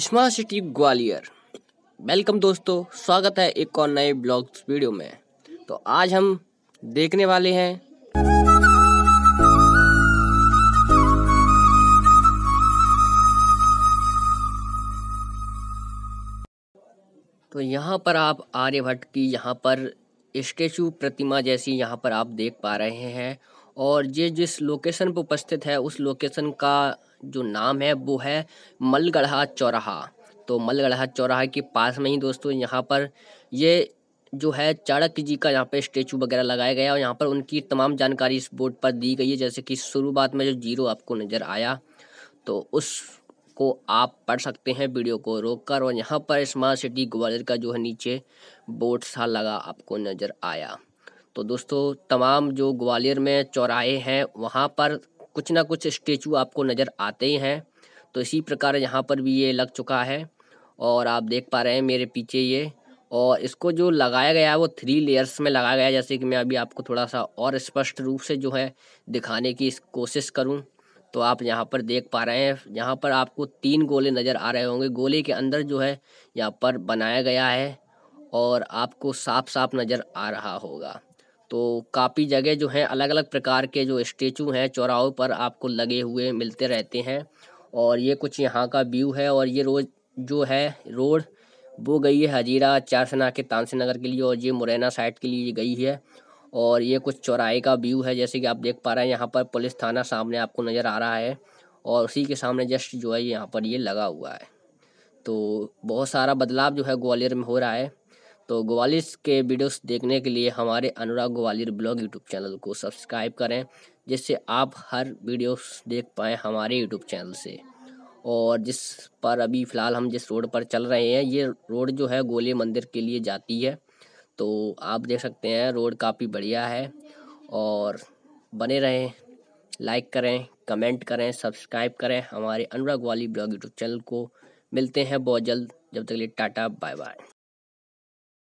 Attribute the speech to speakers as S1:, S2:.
S1: smart city Gwalior welcome दोस्तों स्वागत है एक और नए ब्लॉग वीडियो में तो आज हम देखने वाले हैं तो यहाँ पर आप आर्यभट्ट की यहाँ पर स्टेचू प्रतिमा जैसी यहाँ पर आप देख पा रहे हैं और ये जिस लोकेशन पर उपस्थित है उस लोकेशन का जो नाम है वो है मलगढ़ा चौराहा तो मलगढ़ा चौराहा के पास में ही दोस्तों यहाँ पर ये जो है चाणक्य जी का यहाँ पे स्टेचू वगैरह लगाया गया और यहाँ पर उनकी तमाम जानकारी इस बोर्ड पर दी गई है जैसे कि शुरुआत में जो जीरो आपको नज़र आया तो उसको आप पढ़ सकते हैं वीडियो को रोककर और यहाँ पर स्मार्ट सिटी ग्वालियर का जो है नीचे बोर्ड सा लगा आपको नज़र आया तो दोस्तों तमाम जो ग्वालियर में चौराहे हैं वहाँ पर कुछ ना कुछ स्टेचू आपको नज़र आते ही हैं तो इसी प्रकार यहाँ पर भी ये लग चुका है और आप देख पा रहे हैं मेरे पीछे ये और इसको जो लगाया गया है वो थ्री लेयर्स में लगाया गया जैसे कि मैं अभी आपको थोड़ा सा और स्पष्ट रूप से जो है दिखाने की कोशिश करूँ तो आप यहाँ पर देख पा रहे हैं यहाँ पर आपको तीन गोले नज़र आ रहे होंगे गोले के अंदर जो है यहाँ पर बनाया गया है और आपको साफ साफ नज़र आ रहा होगा तो काफ़ी जगह जो है अलग अलग प्रकार के जो स्टेचू हैं चौराहों पर आपको लगे हुए मिलते रहते हैं और ये कुछ यहाँ का व्यू है और ये रोज जो है रोड वो गई है हजीरा चारसना के तानसे नगर के लिए और ये मुरैना साइड के लिए गई है और ये कुछ चौराहे का व्यू है जैसे कि आप देख पा रहे हैं यहाँ पर पुलिस थाना सामने आपको नज़र आ रहा है और उसी के सामने जस्ट जो है यहाँ पर ये लगा हुआ है तो बहुत सारा बदलाव जो है ग्वालियर में हो रहा है तो ग्वालिस के वीडियोस देखने के लिए हमारे Anurag Gwalior blog YouTube channel को सब्सक्राइब करें जिससे आप हर वीडियोस देख पाएँ हमारे यूट्यूब चैनल से और जिस पर अभी फ़िलहाल हम जिस रोड पर चल रहे हैं ये रोड जो है गोले मंदिर के लिए जाती है तो आप देख सकते हैं रोड काफ़ी बढ़िया है और बने रहें लाइक करें कमेंट करें सब्सक्राइब करें हमारे अनुराग वाली ब्लॉग यूट्यूब चैनल को मिलते हैं बहुत जल्द जब तक लिए टाटा बाय बाय